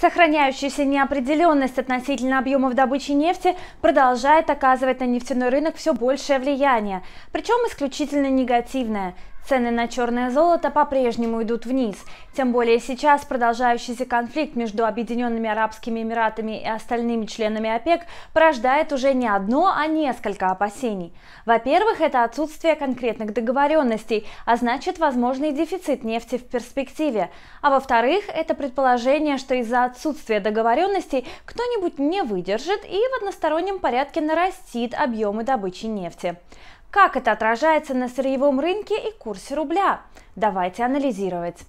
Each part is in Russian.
Сохраняющаяся неопределенность относительно объемов добычи нефти продолжает оказывать на нефтяной рынок все большее влияние, причем исключительно негативное. Цены на черное золото по-прежнему идут вниз. Тем более сейчас продолжающийся конфликт между Объединенными Арабскими Эмиратами и остальными членами ОПЕК порождает уже не одно, а несколько опасений. Во-первых, это отсутствие конкретных договоренностей, а значит возможный дефицит нефти в перспективе. А во-вторых, это предположение, что из-за отсутствия договоренностей кто-нибудь не выдержит и в одностороннем порядке нарастит объемы добычи нефти. Как это отражается на сырьевом рынке и курсе рубля? Давайте анализировать.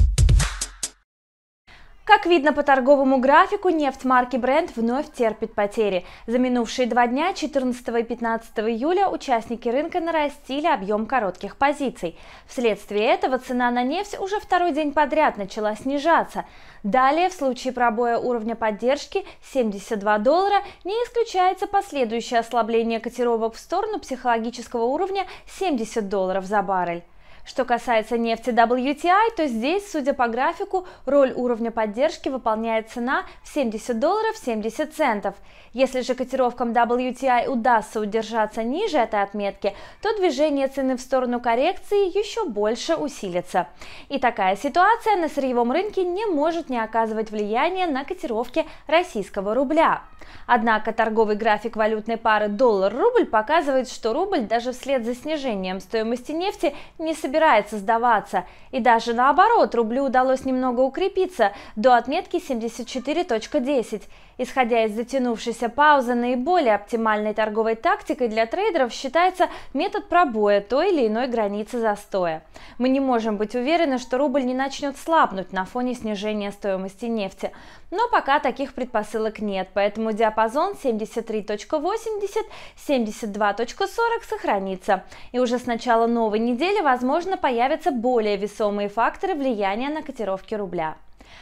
Как видно по торговому графику, нефть марки Brent вновь терпит потери. За минувшие два дня, 14 и 15 июля, участники рынка нарастили объем коротких позиций. Вследствие этого цена на нефть уже второй день подряд начала снижаться. Далее, в случае пробоя уровня поддержки 72 доллара, не исключается последующее ослабление котировок в сторону психологического уровня 70 долларов за баррель. Что касается нефти WTI, то здесь, судя по графику, роль уровня поддержки выполняет цена в 70 долларов 70 центов. Если же котировкам WTI удастся удержаться ниже этой отметки, то движение цены в сторону коррекции еще больше усилится. И такая ситуация на сырьевом рынке не может не оказывать влияния на котировки российского рубля. Однако торговый график валютной пары доллар-рубль показывает, что рубль даже вслед за снижением стоимости нефти не собирается собирается сдаваться. И даже наоборот, рублю удалось немного укрепиться до отметки 74.10. Исходя из затянувшейся паузы, наиболее оптимальной торговой тактикой для трейдеров считается метод пробоя той или иной границы застоя. Мы не можем быть уверены, что рубль не начнет слабнуть на фоне снижения стоимости нефти. Но пока таких предпосылок нет, поэтому диапазон 73.80-72.40 сохранится. И уже с начала новой недели возможно возможно, появятся более весомые факторы влияния на котировки рубля.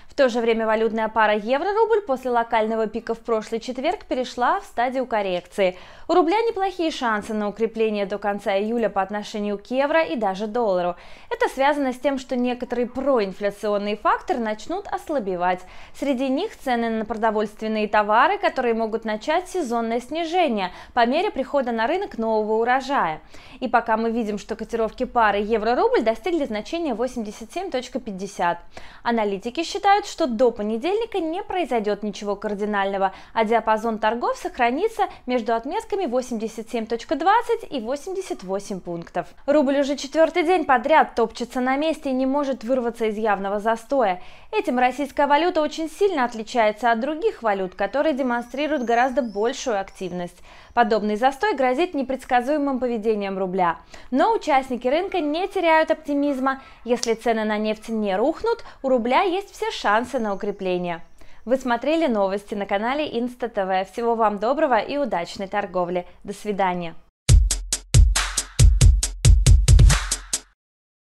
В то же время валютная пара евро-рубль после локального пика в прошлый четверг перешла в стадию коррекции. У рубля неплохие шансы на укрепление до конца июля по отношению к евро и даже доллару. Это связано с тем, что некоторые проинфляционные факторы начнут ослабевать. Среди них цены на продовольственные товары, которые могут начать сезонное снижение по мере прихода на рынок нового урожая. И пока мы видим, что котировки пары евро-рубль достигли значения 87.50. Аналитики считают, считают, что до понедельника не произойдет ничего кардинального, а диапазон торгов сохранится между отметками 87.20 и 88 пунктов. Рубль уже четвертый день подряд топчется на месте и не может вырваться из явного застоя. Этим российская валюта очень сильно отличается от других валют, которые демонстрируют гораздо большую активность. Подобный застой грозит непредсказуемым поведением рубля. Но участники рынка не теряют оптимизма. Если цены на нефть не рухнут, у рубля есть все все шансы на укрепление. Вы смотрели новости на канале Инста ТВ. Всего вам доброго и удачной торговли. До свидания.